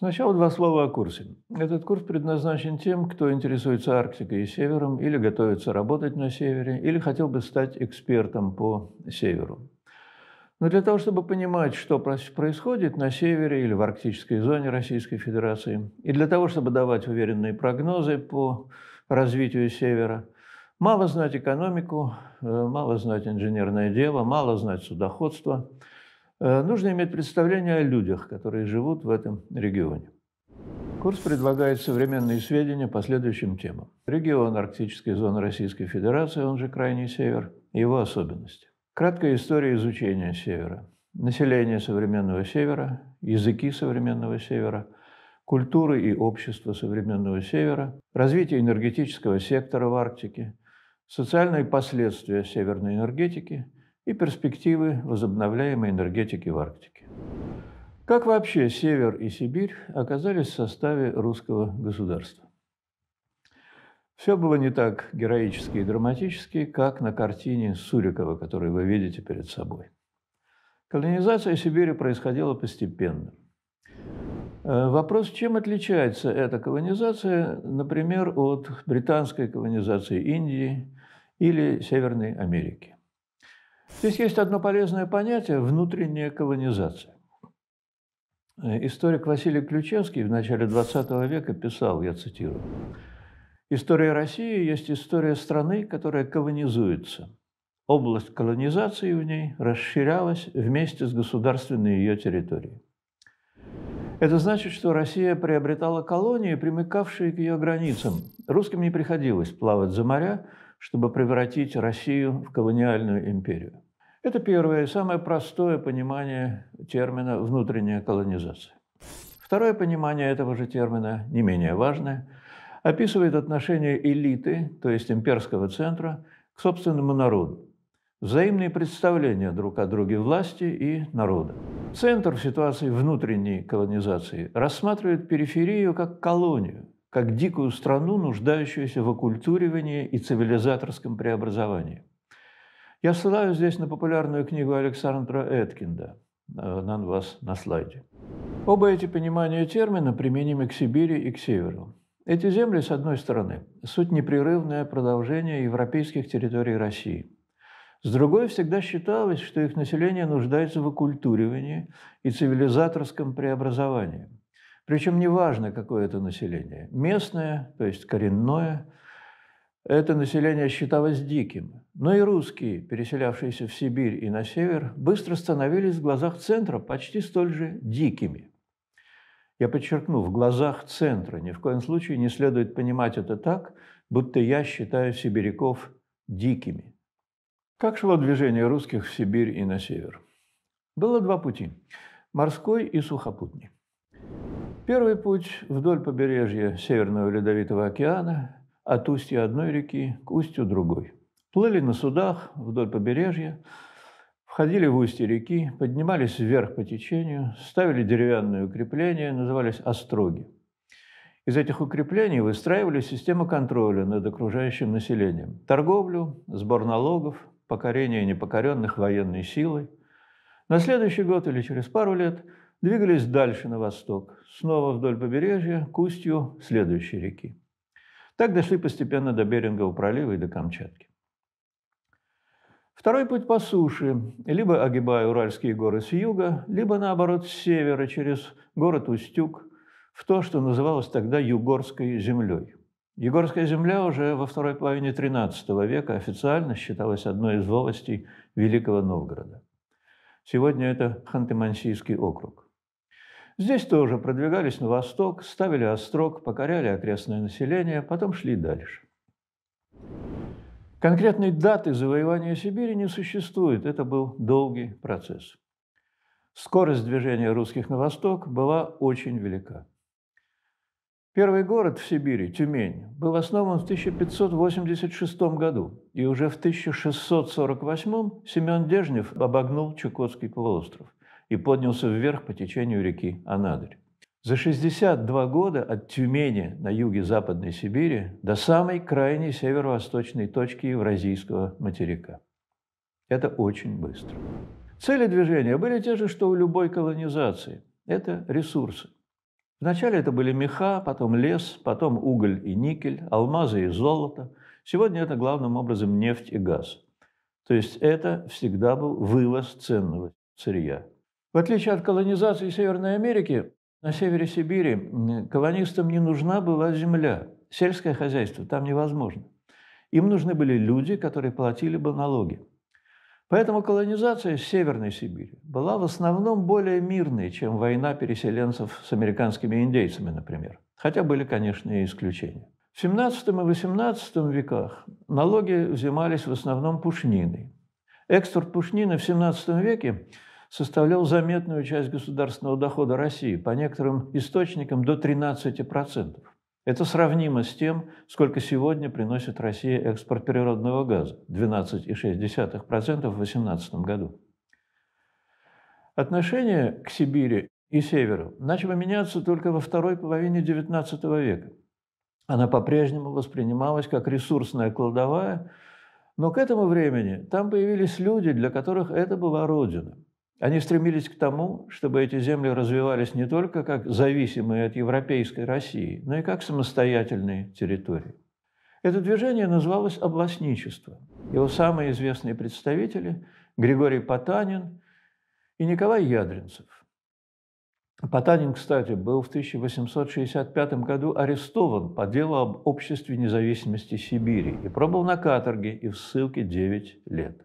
Сначала два слова о курсе. Этот курс предназначен тем, кто интересуется Арктикой и Севером, или готовится работать на Севере, или хотел бы стать экспертом по Северу. Но для того, чтобы понимать, что происходит на Севере или в арктической зоне Российской Федерации, и для того, чтобы давать уверенные прогнозы по развитию Севера, мало знать экономику, э, мало знать инженерное дело, мало знать судоходство – Э, нужно иметь представление о людях, которые живут в этом регионе. Курс предлагает современные сведения по следующим темам. Регион арктической зоны Российской Федерации, он же Крайний Север, его особенности. Краткая история изучения Севера. Население современного Севера, языки современного Севера, культуры и общество современного Севера, развитие энергетического сектора в Арктике, социальные последствия северной энергетики – и перспективы возобновляемой энергетики в Арктике. Как вообще Север и Сибирь оказались в составе русского государства? Все было не так героически и драматически, как на картине Сурикова, которую вы видите перед собой. Колонизация Сибири происходила постепенно. Э, вопрос, чем отличается эта колонизация, например, от британской колонизации Индии или Северной Америки. Здесь есть одно полезное понятие – внутренняя колонизация. Э, историк Василий Ключевский в начале XX века писал, я цитирую, «История России есть история страны, которая колонизуется. Область колонизации в ней расширялась вместе с государственной ее территорией. Это значит, что Россия приобретала колонии, примыкавшие к ее границам. Русским не приходилось плавать за моря, чтобы превратить Россию в колониальную империю. Это первое и самое простое понимание термина «внутренняя колонизация». Второе понимание этого же термина, не менее важное, описывает отношение элиты, то есть имперского центра, к собственному народу, взаимные представления друг о друге власти и народа. Центр в ситуации внутренней колонизации рассматривает периферию как колонию – как дикую страну, нуждающуюся в оккультуривании и цивилизаторском преобразовании. Я ссылаюсь здесь на популярную книгу Александра Эткинда э, «Нан вас на слайде». Оба эти понимания термина применимы к Сибири и к Северу. Эти земли, с одной стороны, суть непрерывное продолжение европейских территорий России. С другой, всегда считалось, что их население нуждается в оккультуривании и цивилизаторском преобразовании – причем неважно, какое это население. Местное, то есть коренное, это население считалось диким. Но и русские, переселявшиеся в Сибирь и на север, быстро становились в глазах центра почти столь же дикими. Я подчеркну, в глазах центра ни в коем случае не следует понимать это так, будто я считаю сибиряков дикими. Как шло движение русских в Сибирь и на север? Было два пути – морской и сухопутный. Первый путь вдоль побережья Северного Ледовитого океана, от устья одной реки к устью другой. Плыли на судах вдоль побережья, входили в устье реки, поднимались вверх по течению, ставили деревянные укрепления, назывались остроги. Из этих укреплений выстраивали систему контроля над окружающим населением, торговлю, сбор налогов, покорение непокоренных военной силой. На следующий год или через пару лет – Двигались дальше на восток, снова вдоль побережья, к устью следующей реки. Так дошли постепенно до Берингового пролива и до Камчатки. Второй путь по суше, либо огибая Уральские горы с юга, либо наоборот с севера через город Устюг в то, что называлось тогда Югорской землей. Югорская земля уже во второй половине XIII века официально считалась одной из волостей Великого Новгорода. Сегодня это Ханты-Мансийский округ. Здесь тоже продвигались на восток, ставили острог, покоряли окрестное население, потом шли дальше. Конкретной даты завоевания Сибири не существует, это был долгий процесс. Скорость движения русских на восток была очень велика. Первый город в Сибири, Тюмень, был основан в 1586 году, и уже в 1648 Семен Дежнев обогнул Чукотский полуостров и поднялся вверх по течению реки Анадырь. За 62 года от Тюмени на юге Западной Сибири до самой крайней северо-восточной точки Евразийского материка. Это очень быстро. Цели движения были те же, что у любой колонизации. Это ресурсы. Вначале это были меха, потом лес, потом уголь и никель, алмазы и золото. Сегодня это главным образом нефть и газ. То есть это всегда был вывоз ценного сырья. В отличие от колонизации Северной Америки, на севере Сибири колонистам не нужна была земля, сельское хозяйство там невозможно. Им нужны были люди, которые платили бы налоги. Поэтому колонизация Северной Сибири была в основном более мирной, чем война переселенцев с американскими индейцами, например. Хотя были, конечно, и исключения. В 17 и 18 веках налоги взимались в основном пушниной. Экспорт пушнины в 17 веке составлял заметную часть государственного дохода России, по некоторым источникам до 13%. Это сравнимо с тем, сколько сегодня приносит Россия экспорт природного газа – 12,6% в 2018 году. Отношение к Сибири и Северу начало меняться только во второй половине XIX века. Она по-прежнему воспринималась как ресурсная кладовая, но к этому времени там появились люди, для которых это была родина – они стремились к тому, чтобы эти земли развивались не только как зависимые от европейской России, но и как самостоятельные территории. Это движение называлось областничество. Его самые известные представители – Григорий Потанин и Николай Ядринцев. Потанин, кстати, был в 1865 году арестован по делу об обществе независимости Сибири и пробыл на каторге и в ссылке 9 лет.